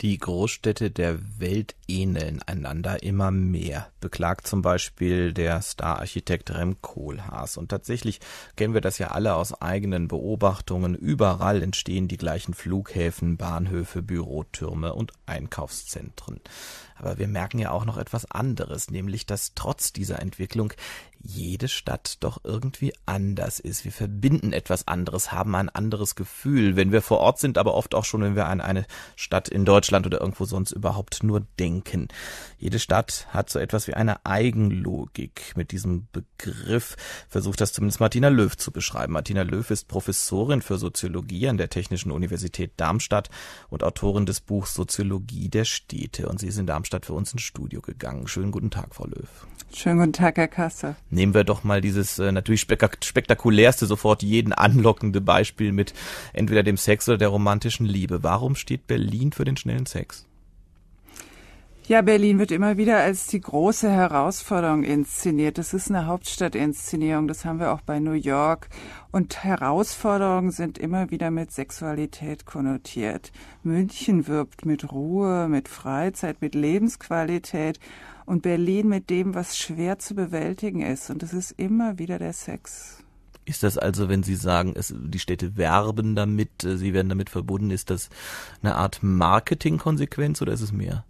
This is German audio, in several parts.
Die Großstädte der Welt ähneln einander immer mehr, beklagt zum Beispiel der Stararchitekt Rem Kohlhaas. Und tatsächlich kennen wir das ja alle aus eigenen Beobachtungen. Überall entstehen die gleichen Flughäfen, Bahnhöfe, Bürotürme und Einkaufszentren. Aber wir merken ja auch noch etwas anderes, nämlich dass trotz dieser Entwicklung jede Stadt doch irgendwie anders ist. Wir verbinden etwas anderes, haben ein anderes Gefühl, wenn wir vor Ort sind, aber oft auch schon, wenn wir an eine Stadt in Deutschland oder irgendwo sonst überhaupt nur denken. Jede Stadt hat so etwas wie eine Eigenlogik. Mit diesem Begriff versucht das zumindest Martina Löw zu beschreiben. Martina Löw ist Professorin für Soziologie an der Technischen Universität Darmstadt und Autorin des Buchs Soziologie der Städte. Und sie ist in Darmstadt für uns ins Studio gegangen. Schönen guten Tag, Frau Löw. Schönen guten Tag, Herr Kasse nehmen wir doch mal dieses äh, natürlich spek spektakulärste, sofort jeden anlockende Beispiel mit entweder dem Sex oder der romantischen Liebe. Warum steht Berlin für den schnellen Sex? Ja, Berlin wird immer wieder als die große Herausforderung inszeniert. Das ist eine Hauptstadtinszenierung, das haben wir auch bei New York. Und Herausforderungen sind immer wieder mit Sexualität konnotiert. München wirbt mit Ruhe, mit Freizeit, mit Lebensqualität und Berlin mit dem, was schwer zu bewältigen ist. Und das ist immer wieder der Sex. Ist das also, wenn Sie sagen, es, die Städte werben damit, äh, sie werden damit verbunden, ist das eine Art Marketingkonsequenz oder ist es mehr?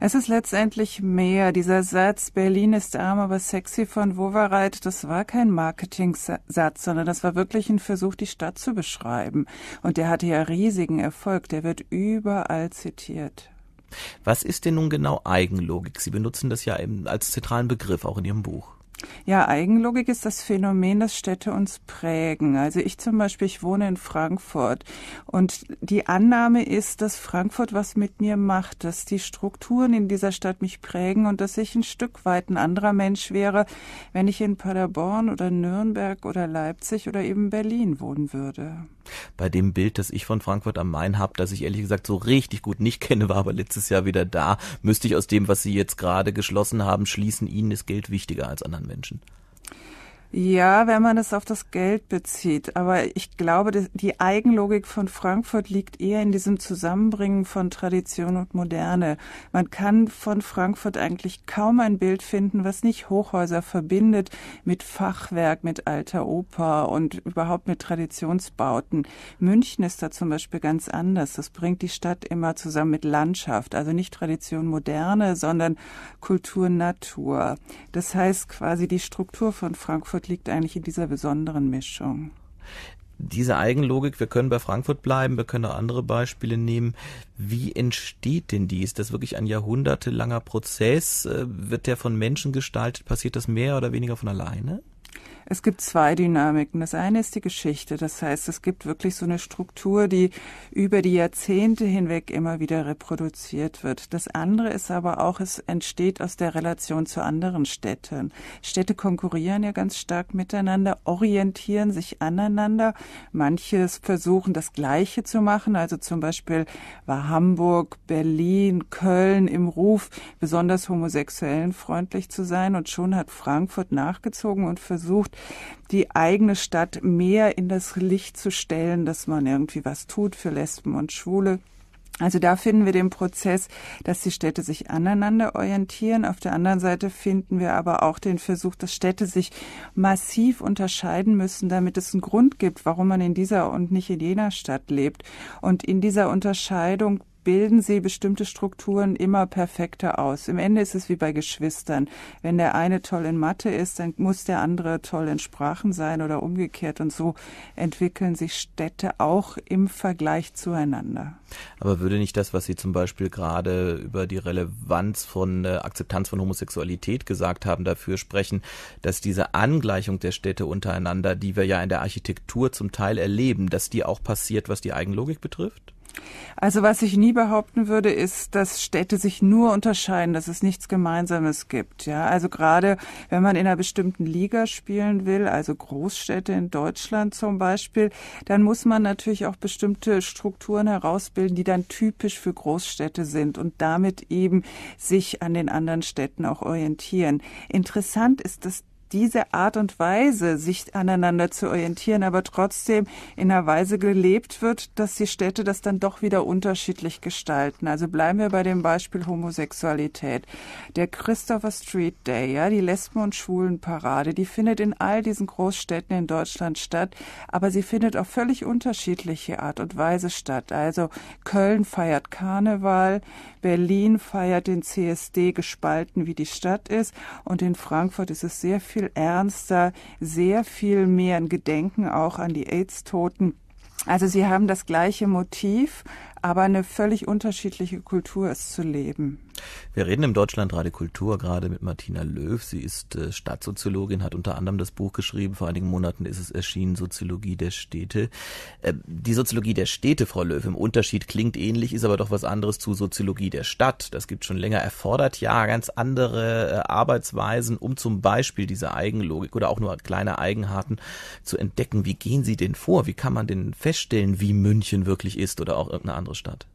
Es ist letztendlich mehr. Dieser Satz, Berlin ist arm, aber sexy von Wowereit, das war kein Marketing-Satz, sondern das war wirklich ein Versuch, die Stadt zu beschreiben. Und der hatte ja riesigen Erfolg. Der wird überall zitiert. Was ist denn nun genau Eigenlogik? Sie benutzen das ja eben als zentralen Begriff auch in Ihrem Buch. Ja, Eigenlogik ist das Phänomen, dass Städte uns prägen. Also ich zum Beispiel, ich wohne in Frankfurt und die Annahme ist, dass Frankfurt was mit mir macht, dass die Strukturen in dieser Stadt mich prägen und dass ich ein Stück weit ein anderer Mensch wäre, wenn ich in Paderborn oder Nürnberg oder Leipzig oder eben Berlin wohnen würde. Bei dem Bild, das ich von Frankfurt am Main habe, das ich ehrlich gesagt so richtig gut nicht kenne, war aber letztes Jahr wieder da, müsste ich aus dem, was Sie jetzt gerade geschlossen haben, schließen, Ihnen ist Geld wichtiger als anderen Menschen. Ja, wenn man es auf das Geld bezieht. Aber ich glaube, die Eigenlogik von Frankfurt liegt eher in diesem Zusammenbringen von Tradition und Moderne. Man kann von Frankfurt eigentlich kaum ein Bild finden, was nicht Hochhäuser verbindet mit Fachwerk, mit alter Oper und überhaupt mit Traditionsbauten. München ist da zum Beispiel ganz anders. Das bringt die Stadt immer zusammen mit Landschaft. Also nicht Tradition, Moderne, sondern Kultur, Natur. Das heißt quasi die Struktur von Frankfurt Frankfurt liegt eigentlich in dieser besonderen Mischung. Diese Eigenlogik, wir können bei Frankfurt bleiben, wir können auch andere Beispiele nehmen. Wie entsteht denn die? Ist das wirklich ein jahrhundertelanger Prozess? Äh, wird der von Menschen gestaltet? Passiert das mehr oder weniger von alleine? es gibt zwei Dynamiken. Das eine ist die Geschichte. Das heißt, es gibt wirklich so eine Struktur, die über die Jahrzehnte hinweg immer wieder reproduziert wird. Das andere ist aber auch, es entsteht aus der Relation zu anderen Städten. Städte konkurrieren ja ganz stark miteinander, orientieren sich aneinander. Manches versuchen, das Gleiche zu machen. Also zum Beispiel war Hamburg, Berlin, Köln im Ruf, besonders homosexuellen freundlich zu sein. Und schon hat Frankfurt nachgezogen und versucht, die eigene Stadt mehr in das Licht zu stellen, dass man irgendwie was tut für Lesben und Schwule. Also da finden wir den Prozess, dass die Städte sich aneinander orientieren. Auf der anderen Seite finden wir aber auch den Versuch, dass Städte sich massiv unterscheiden müssen, damit es einen Grund gibt, warum man in dieser und nicht in jener Stadt lebt. Und in dieser Unterscheidung bilden sie bestimmte Strukturen immer perfekter aus. Im Ende ist es wie bei Geschwistern. Wenn der eine toll in Mathe ist, dann muss der andere toll in Sprachen sein oder umgekehrt. Und so entwickeln sich Städte auch im Vergleich zueinander. Aber würde nicht das, was Sie zum Beispiel gerade über die Relevanz von äh, Akzeptanz von Homosexualität gesagt haben, dafür sprechen, dass diese Angleichung der Städte untereinander, die wir ja in der Architektur zum Teil erleben, dass die auch passiert, was die Eigenlogik betrifft? Also was ich nie behaupten würde, ist, dass Städte sich nur unterscheiden, dass es nichts Gemeinsames gibt. Ja, also gerade wenn man in einer bestimmten Liga spielen will, also Großstädte in Deutschland zum Beispiel, dann muss man natürlich auch bestimmte Strukturen herausbilden, die dann typisch für Großstädte sind und damit eben sich an den anderen Städten auch orientieren. Interessant ist, dass diese Art und Weise, sich aneinander zu orientieren, aber trotzdem in einer Weise gelebt wird, dass die Städte das dann doch wieder unterschiedlich gestalten. Also bleiben wir bei dem Beispiel Homosexualität. Der Christopher Street Day, ja, die Lesben- und Schwulenparade, die findet in all diesen Großstädten in Deutschland statt, aber sie findet auf völlig unterschiedliche Art und Weise statt. Also Köln feiert Karneval, Berlin feiert den CSD gespalten, wie die Stadt ist, und in Frankfurt ist es sehr viel viel ernster, sehr viel mehr ein Gedenken auch an die AIDS-Toten. Also sie haben das gleiche Motiv, aber eine völlig unterschiedliche Kultur ist zu leben. Wir reden im Deutschland gerade Kultur gerade mit Martina Löw. Sie ist äh, Stadtsoziologin, hat unter anderem das Buch geschrieben. Vor einigen Monaten ist es erschienen, Soziologie der Städte. Äh, die Soziologie der Städte, Frau Löw, im Unterschied klingt ähnlich, ist aber doch was anderes zu Soziologie der Stadt. Das gibt schon länger, erfordert ja ganz andere äh, Arbeitsweisen, um zum Beispiel diese Eigenlogik oder auch nur kleine Eigenarten zu entdecken. Wie gehen Sie denn vor? Wie kann man denn feststellen, wie München wirklich ist oder auch irgendeine andere Stadt?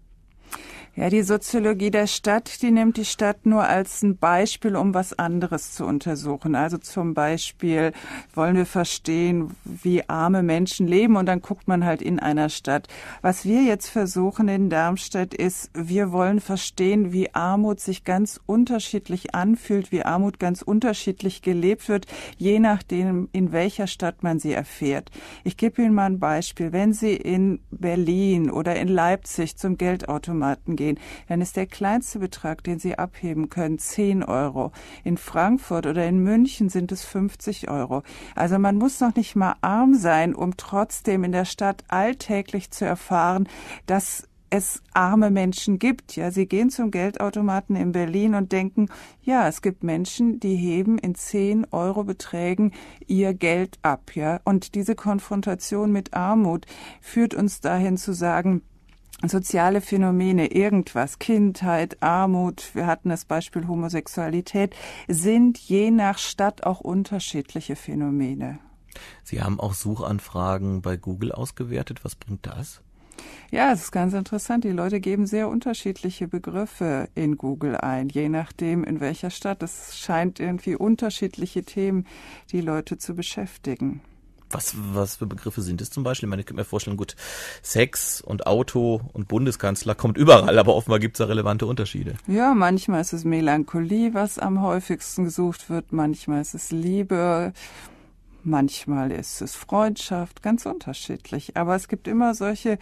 Ja, die Soziologie der Stadt, die nimmt die Stadt nur als ein Beispiel, um was anderes zu untersuchen. Also zum Beispiel wollen wir verstehen, wie arme Menschen leben und dann guckt man halt in einer Stadt. Was wir jetzt versuchen in Darmstadt ist, wir wollen verstehen, wie Armut sich ganz unterschiedlich anfühlt, wie Armut ganz unterschiedlich gelebt wird, je nachdem, in welcher Stadt man sie erfährt. Ich gebe Ihnen mal ein Beispiel. Wenn Sie in Berlin oder in Leipzig zum Geldautomaten gehen, gehen, dann ist der kleinste Betrag, den Sie abheben können, 10 Euro. In Frankfurt oder in München sind es 50 Euro. Also man muss noch nicht mal arm sein, um trotzdem in der Stadt alltäglich zu erfahren, dass es arme Menschen gibt. Ja, sie gehen zum Geldautomaten in Berlin und denken, ja, es gibt Menschen, die heben in 10 Euro Beträgen ihr Geld ab. Ja, und diese Konfrontation mit Armut führt uns dahin zu sagen, soziale Phänomene, irgendwas, Kindheit, Armut, wir hatten das Beispiel Homosexualität, sind je nach Stadt auch unterschiedliche Phänomene. Sie haben auch Suchanfragen bei Google ausgewertet. Was bringt das? Ja, es ist ganz interessant. Die Leute geben sehr unterschiedliche Begriffe in Google ein, je nachdem in welcher Stadt. Es scheint irgendwie unterschiedliche Themen die Leute zu beschäftigen was, was für Begriffe sind es zum Beispiel? Ich meine, ich könnte mir vorstellen, gut, Sex und Auto und Bundeskanzler kommt überall, aber offenbar gibt es da relevante Unterschiede. Ja, manchmal ist es Melancholie, was am häufigsten gesucht wird, manchmal ist es Liebe, manchmal ist es Freundschaft, ganz unterschiedlich. Aber es gibt immer solche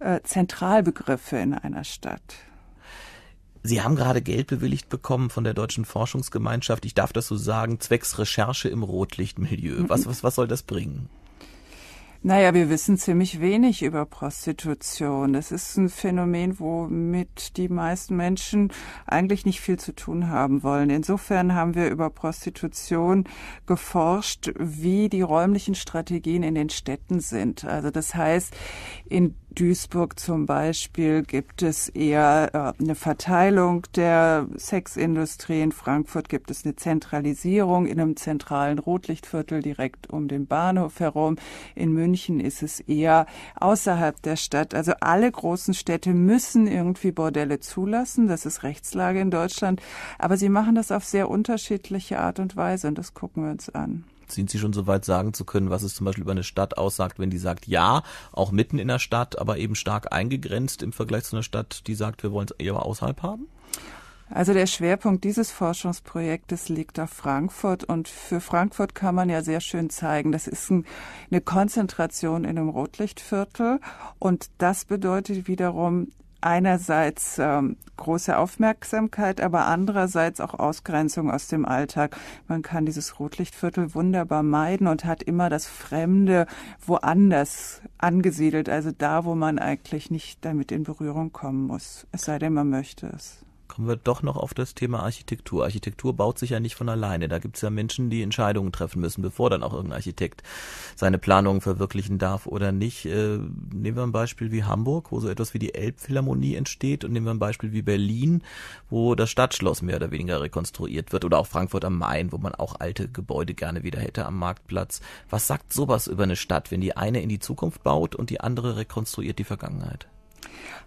äh, Zentralbegriffe in einer Stadt. Sie haben gerade Geld bewilligt bekommen von der Deutschen Forschungsgemeinschaft. Ich darf das so sagen, zwecks Recherche im Rotlichtmilieu. Was, mhm. was, was soll das bringen? Naja, wir wissen ziemlich wenig über Prostitution. Das ist ein Phänomen, womit die meisten Menschen eigentlich nicht viel zu tun haben wollen. Insofern haben wir über Prostitution geforscht, wie die räumlichen Strategien in den Städten sind. Also das heißt, in Duisburg zum Beispiel gibt es eher äh, eine Verteilung der Sexindustrie. In Frankfurt gibt es eine Zentralisierung in einem zentralen Rotlichtviertel direkt um den Bahnhof herum. In München ist es eher außerhalb der Stadt. Also alle großen Städte müssen irgendwie Bordelle zulassen. Das ist Rechtslage in Deutschland. Aber sie machen das auf sehr unterschiedliche Art und Weise und das gucken wir uns an sind Sie schon so weit sagen zu können, was es zum Beispiel über eine Stadt aussagt, wenn die sagt, ja, auch mitten in der Stadt, aber eben stark eingegrenzt im Vergleich zu einer Stadt, die sagt, wir wollen es eher außerhalb haben? Also der Schwerpunkt dieses Forschungsprojektes liegt auf Frankfurt und für Frankfurt kann man ja sehr schön zeigen, das ist ein, eine Konzentration in einem Rotlichtviertel und das bedeutet wiederum, einerseits ähm, große Aufmerksamkeit, aber andererseits auch Ausgrenzung aus dem Alltag. Man kann dieses Rotlichtviertel wunderbar meiden und hat immer das Fremde woanders angesiedelt, also da, wo man eigentlich nicht damit in Berührung kommen muss, es sei denn, man möchte es kommen wir doch noch auf das Thema Architektur. Architektur baut sich ja nicht von alleine. Da gibt es ja Menschen, die Entscheidungen treffen müssen, bevor dann auch irgendein Architekt seine Planungen verwirklichen darf oder nicht. Äh, nehmen wir ein Beispiel wie Hamburg, wo so etwas wie die Elbphilharmonie entsteht und nehmen wir ein Beispiel wie Berlin, wo das Stadtschloss mehr oder weniger rekonstruiert wird oder auch Frankfurt am Main, wo man auch alte Gebäude gerne wieder hätte am Marktplatz. Was sagt sowas über eine Stadt, wenn die eine in die Zukunft baut und die andere rekonstruiert die Vergangenheit?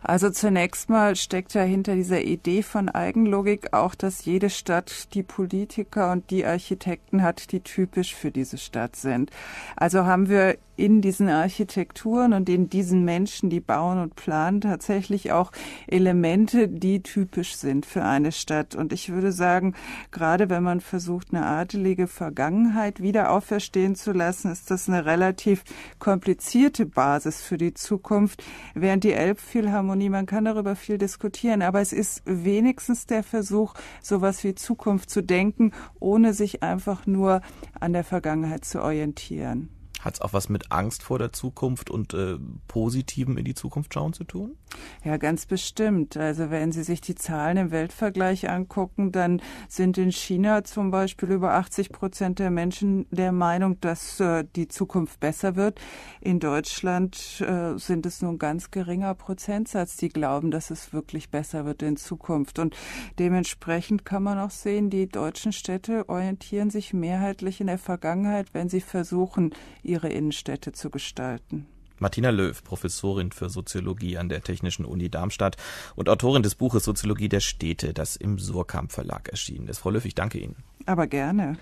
Also zunächst mal steckt ja hinter dieser Idee von Eigenlogik auch, dass jede Stadt die Politiker und die Architekten hat, die typisch für diese Stadt sind. Also haben wir in diesen Architekturen und in diesen Menschen, die bauen und planen, tatsächlich auch Elemente, die typisch sind für eine Stadt. Und ich würde sagen, gerade wenn man versucht, eine adelige Vergangenheit wieder auferstehen zu lassen, ist das eine relativ komplizierte Basis für die Zukunft. Während die Elbphilharmonie, man kann darüber viel diskutieren, aber es ist wenigstens der Versuch, sowas wie Zukunft zu denken, ohne sich einfach nur an der Vergangenheit zu orientieren. Hat es auch was mit Angst vor der Zukunft und äh, positivem in die Zukunft schauen zu tun? Ja, ganz bestimmt. Also wenn Sie sich die Zahlen im Weltvergleich angucken, dann sind in China zum Beispiel über 80 Prozent der Menschen der Meinung, dass äh, die Zukunft besser wird. In Deutschland äh, sind es nur ein ganz geringer Prozentsatz, die glauben, dass es wirklich besser wird in Zukunft. Und dementsprechend kann man auch sehen, die deutschen Städte orientieren sich mehrheitlich in der Vergangenheit, wenn sie versuchen, ihre ihre Innenstädte zu gestalten. Martina Löw, Professorin für Soziologie an der Technischen Uni Darmstadt und Autorin des Buches Soziologie der Städte, das im Surkamp Verlag erschienen ist. Frau Löw, ich danke Ihnen. Aber gerne.